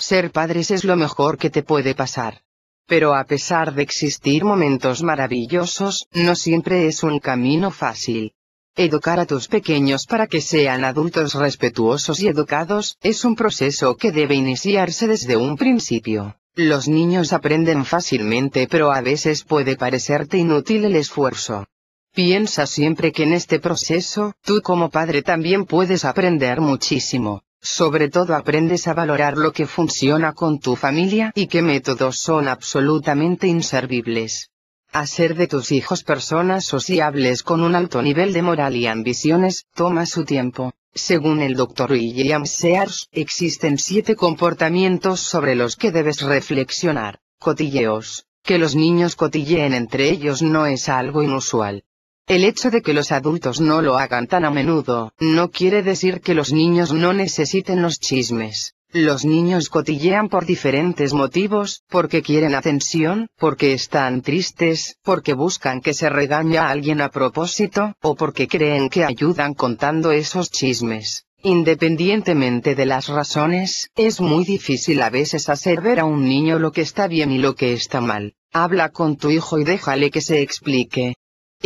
Ser padres es lo mejor que te puede pasar. Pero a pesar de existir momentos maravillosos, no siempre es un camino fácil. Educar a tus pequeños para que sean adultos respetuosos y educados, es un proceso que debe iniciarse desde un principio. Los niños aprenden fácilmente pero a veces puede parecerte inútil el esfuerzo. Piensa siempre que en este proceso, tú como padre también puedes aprender muchísimo. Sobre todo aprendes a valorar lo que funciona con tu familia y qué métodos son absolutamente inservibles. Hacer de tus hijos personas sociables con un alto nivel de moral y ambiciones, toma su tiempo. Según el Dr. William Sears, existen siete comportamientos sobre los que debes reflexionar. Cotilleos. Que los niños cotilleen entre ellos no es algo inusual. El hecho de que los adultos no lo hagan tan a menudo, no quiere decir que los niños no necesiten los chismes. Los niños cotillean por diferentes motivos, porque quieren atención, porque están tristes, porque buscan que se regañe a alguien a propósito, o porque creen que ayudan contando esos chismes. Independientemente de las razones, es muy difícil a veces hacer ver a un niño lo que está bien y lo que está mal. Habla con tu hijo y déjale que se explique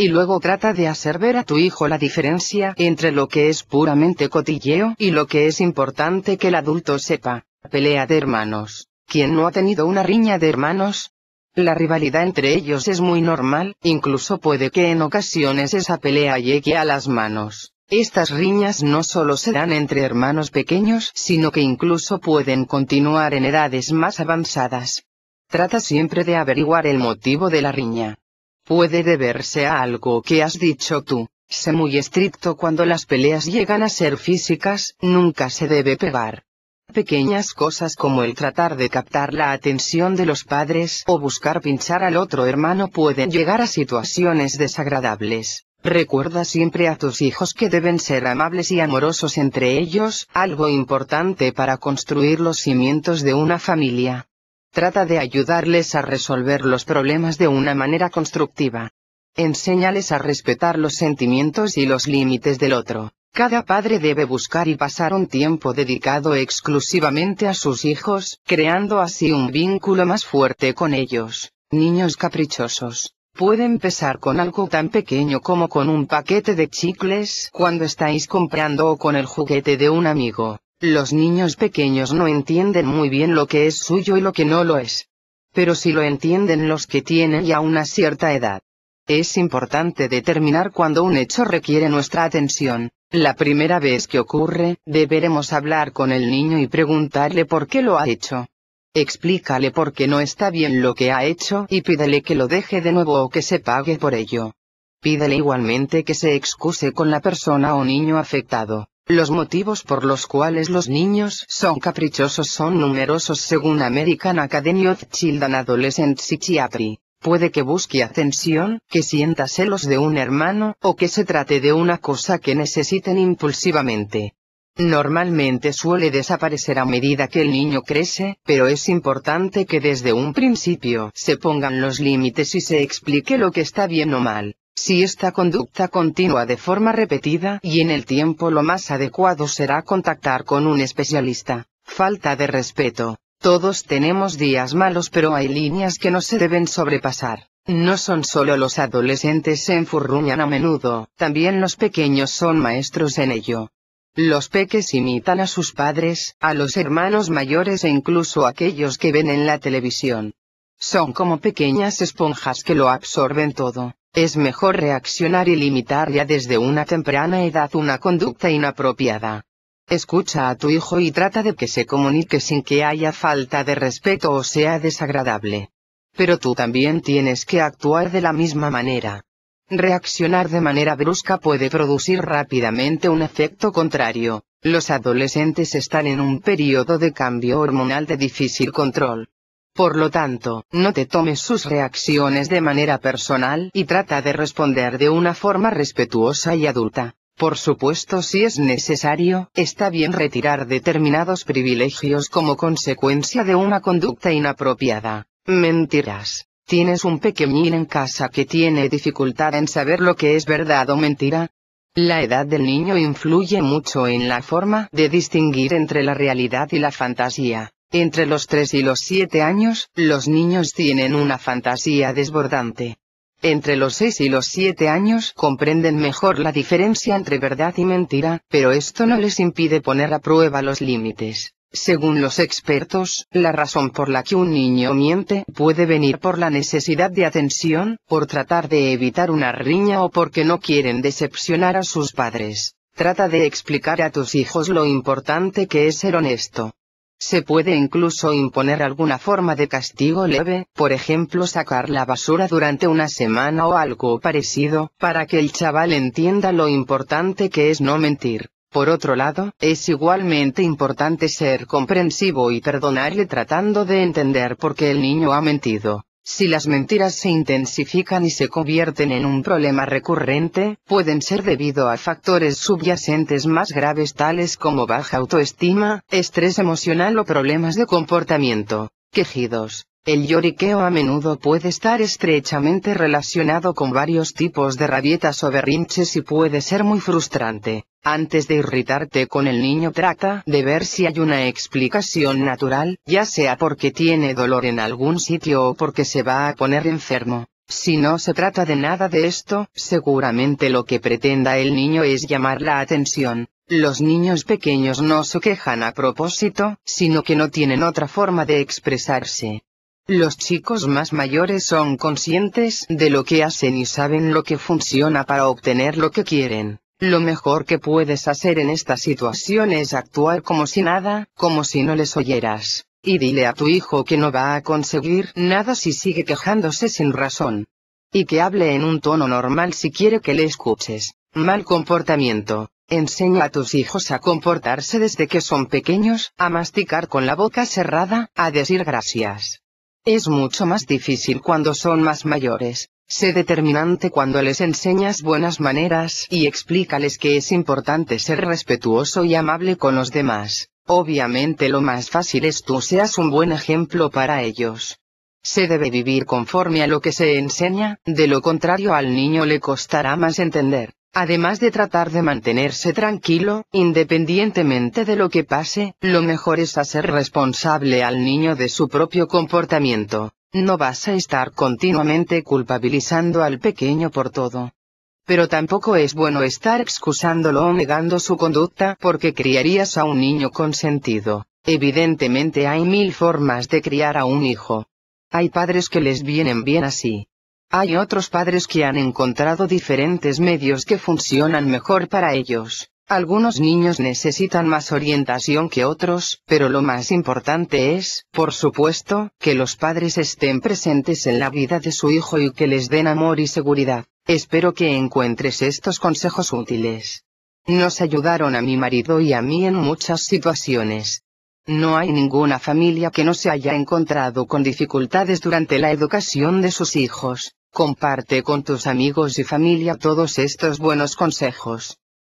y luego trata de hacer ver a tu hijo la diferencia entre lo que es puramente cotilleo y lo que es importante que el adulto sepa. Pelea de hermanos. ¿Quién no ha tenido una riña de hermanos? La rivalidad entre ellos es muy normal, incluso puede que en ocasiones esa pelea llegue a las manos. Estas riñas no solo se dan entre hermanos pequeños, sino que incluso pueden continuar en edades más avanzadas. Trata siempre de averiguar el motivo de la riña puede deberse a algo que has dicho tú. Sé muy estricto cuando las peleas llegan a ser físicas, nunca se debe pegar. Pequeñas cosas como el tratar de captar la atención de los padres o buscar pinchar al otro hermano pueden llegar a situaciones desagradables. Recuerda siempre a tus hijos que deben ser amables y amorosos entre ellos, algo importante para construir los cimientos de una familia. Trata de ayudarles a resolver los problemas de una manera constructiva. Enséñales a respetar los sentimientos y los límites del otro. Cada padre debe buscar y pasar un tiempo dedicado exclusivamente a sus hijos, creando así un vínculo más fuerte con ellos. Niños caprichosos. Pueden empezar con algo tan pequeño como con un paquete de chicles cuando estáis comprando o con el juguete de un amigo. Los niños pequeños no entienden muy bien lo que es suyo y lo que no lo es. Pero sí lo entienden los que tienen ya una cierta edad. Es importante determinar cuando un hecho requiere nuestra atención. La primera vez que ocurre, deberemos hablar con el niño y preguntarle por qué lo ha hecho. Explícale por qué no está bien lo que ha hecho y pídele que lo deje de nuevo o que se pague por ello. Pídele igualmente que se excuse con la persona o niño afectado. Los motivos por los cuales los niños son caprichosos son numerosos según American Academy of Children Adolescent Psychiatry. Puede que busque atención, que sienta celos de un hermano, o que se trate de una cosa que necesiten impulsivamente. Normalmente suele desaparecer a medida que el niño crece, pero es importante que desde un principio se pongan los límites y se explique lo que está bien o mal. Si esta conducta continúa de forma repetida y en el tiempo lo más adecuado será contactar con un especialista. Falta de respeto. Todos tenemos días malos pero hay líneas que no se deben sobrepasar. No son solo los adolescentes se enfurruñan a menudo, también los pequeños son maestros en ello. Los peques imitan a sus padres, a los hermanos mayores e incluso a aquellos que ven en la televisión. Son como pequeñas esponjas que lo absorben todo es mejor reaccionar y limitar ya desde una temprana edad una conducta inapropiada. Escucha a tu hijo y trata de que se comunique sin que haya falta de respeto o sea desagradable. Pero tú también tienes que actuar de la misma manera. Reaccionar de manera brusca puede producir rápidamente un efecto contrario. Los adolescentes están en un periodo de cambio hormonal de difícil control. Por lo tanto, no te tomes sus reacciones de manera personal y trata de responder de una forma respetuosa y adulta. Por supuesto si es necesario, está bien retirar determinados privilegios como consecuencia de una conducta inapropiada. Mentiras. ¿Tienes un pequeñín en casa que tiene dificultad en saber lo que es verdad o mentira? La edad del niño influye mucho en la forma de distinguir entre la realidad y la fantasía. Entre los 3 y los 7 años, los niños tienen una fantasía desbordante. Entre los 6 y los 7 años comprenden mejor la diferencia entre verdad y mentira, pero esto no les impide poner a prueba los límites. Según los expertos, la razón por la que un niño miente puede venir por la necesidad de atención, por tratar de evitar una riña o porque no quieren decepcionar a sus padres. Trata de explicar a tus hijos lo importante que es ser honesto. Se puede incluso imponer alguna forma de castigo leve, por ejemplo sacar la basura durante una semana o algo parecido, para que el chaval entienda lo importante que es no mentir. Por otro lado, es igualmente importante ser comprensivo y perdonarle tratando de entender por qué el niño ha mentido. Si las mentiras se intensifican y se convierten en un problema recurrente, pueden ser debido a factores subyacentes más graves tales como baja autoestima, estrés emocional o problemas de comportamiento, quejidos, el lloriqueo a menudo puede estar estrechamente relacionado con varios tipos de rabietas o berrinches y puede ser muy frustrante. Antes de irritarte con el niño trata de ver si hay una explicación natural, ya sea porque tiene dolor en algún sitio o porque se va a poner enfermo. Si no se trata de nada de esto, seguramente lo que pretenda el niño es llamar la atención. Los niños pequeños no se quejan a propósito, sino que no tienen otra forma de expresarse. Los chicos más mayores son conscientes de lo que hacen y saben lo que funciona para obtener lo que quieren. Lo mejor que puedes hacer en esta situación es actuar como si nada, como si no les oyeras. Y dile a tu hijo que no va a conseguir nada si sigue quejándose sin razón. Y que hable en un tono normal si quiere que le escuches. Mal comportamiento. Enseña a tus hijos a comportarse desde que son pequeños, a masticar con la boca cerrada, a decir gracias. Es mucho más difícil cuando son más mayores. Sé determinante cuando les enseñas buenas maneras y explícales que es importante ser respetuoso y amable con los demás. Obviamente lo más fácil es tú seas un buen ejemplo para ellos. Se debe vivir conforme a lo que se enseña, de lo contrario al niño le costará más entender. Además de tratar de mantenerse tranquilo, independientemente de lo que pase, lo mejor es hacer responsable al niño de su propio comportamiento. No vas a estar continuamente culpabilizando al pequeño por todo. Pero tampoco es bueno estar excusándolo o negando su conducta porque criarías a un niño consentido. Evidentemente hay mil formas de criar a un hijo. Hay padres que les vienen bien así. Hay otros padres que han encontrado diferentes medios que funcionan mejor para ellos. Algunos niños necesitan más orientación que otros, pero lo más importante es, por supuesto, que los padres estén presentes en la vida de su hijo y que les den amor y seguridad. Espero que encuentres estos consejos útiles. Nos ayudaron a mi marido y a mí en muchas situaciones. No hay ninguna familia que no se haya encontrado con dificultades durante la educación de sus hijos. Comparte con tus amigos y familia todos estos buenos consejos.